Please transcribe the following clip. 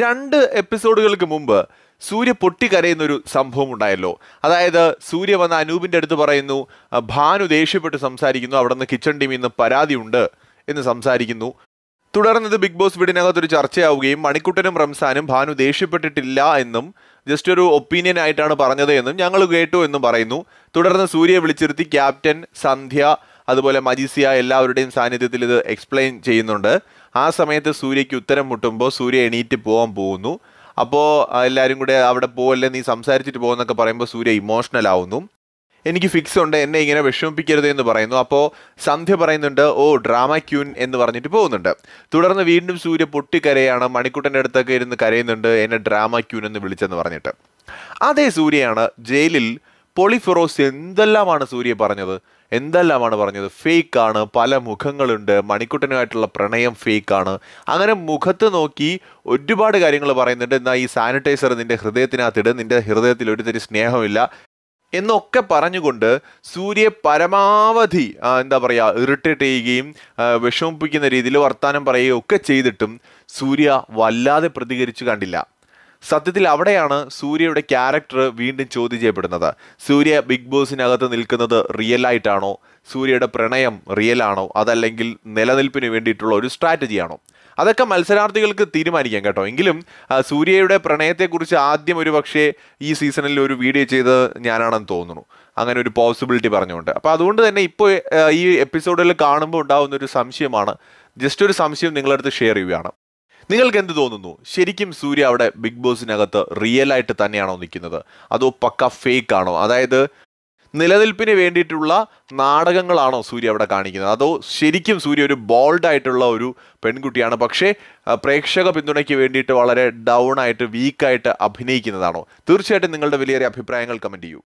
രണ്ട് എപ്പിസോഡുകൾക്ക് മുമ്പ് സൂര്യ പൊട്ടിക്കരയുന്നൊരു ഒരു സംഭവം ഉണ്ടായല്ലോ അതായത് സൂര്യ വന്ന അനൂപിൻ്റെ അടുത്ത് പറയുന്നു ഭാനു ദേഷ്യപ്പെട്ട് സംസാരിക്കുന്നു അവിടെ നിന്ന് കിച്ചൺ ടീമിൽ നിന്ന് പരാതിയുണ്ട് എന്ന് സംസാരിക്കുന്നു തുടർന്നത് ബിഗ് ബോസ് വീടിനകത്തൊരു ചർച്ചയാവുകയും മണിക്കുട്ടനും റംസാനും ഭാനു ദേഷ്യപ്പെട്ടിട്ടില്ല എന്നും ജസ്റ്റ് ഒരു ഒപ്പീനിയൻ ആയിട്ടാണ് പറഞ്ഞത് എന്നും ഞങ്ങൾ കേട്ടു എന്നും പറയുന്നു തുടർന്ന് സൂര്യയെ വിളിച്ചിരുത്തി ക്യാപ്റ്റൻ സന്ധ്യ അതുപോലെ മജീസിയ എല്ലാവരുടെയും സാന്നിധ്യത്തിൽ ഇത് എക്സ്പ്ലെയിൻ ചെയ്യുന്നുണ്ട് ആ സമയത്ത് സൂര്യയ്ക്ക് ഉത്തരം മുട്ടുമ്പോൾ സൂര്യ എണീറ്റ് പോകാൻ പോകുന്നു അപ്പോൾ എല്ലാവരും കൂടെ അവിടെ പോവല്ലേ നീ സംസാരിച്ചിട്ട് പോകുന്നൊക്കെ പറയുമ്പോൾ സൂര്യ ഇമോഷണൽ ആവുന്നു എനിക്ക് ഫിക്സ് ഉണ്ട് എന്നെ ഇങ്ങനെ വിഷമിപ്പിക്കരുത് എന്ന് പറയുന്നു അപ്പോൾ സന്ധ്യ പറയുന്നുണ്ട് ഓ ഡ്രാമ ക്യൂൻ എന്ന് പറഞ്ഞിട്ട് പോകുന്നുണ്ട് തുടർന്ന് വീണ്ടും സൂര്യ പൊട്ടിക്കരയാണ് മണിക്കുട്ടൻ്റെ അടുത്തൊക്കെ ഇരുന്ന് കരയുന്നുണ്ട് എന്നെ ഡ്രാമ ക്യൂൻ എന്ന് വിളിച്ചെന്ന് പറഞ്ഞിട്ട് അതേ സൂര്യയാണ് ജയിലിൽ പൊളിഫിറോസ് എന്തെല്ലാമാണ് സൂര്യ പറഞ്ഞത് എന്തെല്ലാമാണ് പറഞ്ഞത് ഫേക്കാണ് പല മുഖങ്ങളുണ്ട് മണിക്കുട്ടനുമായിട്ടുള്ള പ്രണയം ഫേക്കാണ് അങ്ങനെ മുഖത്ത് നോക്കി ഒരുപാട് കാര്യങ്ങൾ പറയുന്നുണ്ട് എന്നാൽ ഈ സാനിറ്റൈസർ നിന്റെ ഹൃദയത്തിനകത്തിട് നിന്റെ ഹൃദയത്തിൽ ഒരു തരി സ്നേഹമില്ല എന്നൊക്കെ പറഞ്ഞുകൊണ്ട് സൂര്യ പരമാവധി എന്താ പറയുക ഇറിറ്റേറ്റ് ചെയ്യുകയും വിഷമിപ്പിക്കുന്ന രീതിയിൽ വർത്തമാനം പറയുകയും ഒക്കെ ചെയ്തിട്ടും സൂര്യ വല്ലാതെ പ്രതികരിച്ചു കണ്ടില്ല സത്യത്തിൽ അവിടെയാണ് സൂര്യയുടെ ക്യാരക്ടർ വീണ്ടും ചോദ്യം ചെയ്യപ്പെടുന്നത് സൂര്യ ബിഗ് ബോസിനകത്ത് നിൽക്കുന്നത് റിയൽ ആയിട്ടാണോ സൂര്യയുടെ പ്രണയം റിയൽ ആണോ അതല്ലെങ്കിൽ നിലനിൽപ്പിന് വേണ്ടിയിട്ടുള്ള ഒരു സ്ട്രാറ്റജിയാണോ അതൊക്കെ മത്സരാർത്ഥികൾക്ക് തീരുമാനിക്കാം കേട്ടോ എങ്കിലും സൂര്യയുടെ പ്രണയത്തെക്കുറിച്ച് ആദ്യം ഒരു പക്ഷേ ഈ സീസണിൽ ഒരു വീഡിയോ ചെയ്ത് ഞാനാണെന്ന് തോന്നുന്നു അങ്ങനെ ഒരു പോസിബിലിറ്റി പറഞ്ഞുകൊണ്ട് അപ്പോൾ അതുകൊണ്ട് തന്നെ ഇപ്പോൾ ഈ എപ്പിസോഡിൽ കാണുമ്പോൾ ഉണ്ടാകുന്ന ഒരു സംശയമാണ് ജസ്റ്റ് ഒരു സംശയം നിങ്ങളടുത്ത് ഷെയർ ചെയ്യുകയാണ് നിങ്ങൾക്ക് എന്ത് തോന്നുന്നു ശരിക്കും സൂര്യ അവിടെ ബിഗ് ബോസിനകത്ത് റിയൽ ആയിട്ട് തന്നെയാണോ നിൽക്കുന്നത് അതോ പക്ക ഫേക്ക് ആണോ അതായത് നിലനിൽപ്പിന് വേണ്ടിയിട്ടുള്ള നാടകങ്ങളാണോ സൂര്യ അവിടെ കാണിക്കുന്നത് അതോ ശരിക്കും സൂര്യ ഒരു ബോൾഡ് ആയിട്ടുള്ള ഒരു പെൺകുട്ടിയാണ് പക്ഷേ പ്രേക്ഷക പിന്തുണയ്ക്ക് വേണ്ടിയിട്ട് വളരെ ഡൗൺ ആയിട്ട് വീക്കായിട്ട് അഭിനയിക്കുന്നതാണോ തീർച്ചയായിട്ടും നിങ്ങളുടെ വലിയേറിയ അഭിപ്രായങ്ങൾ കമൻറ്റ് ചെയ്യൂ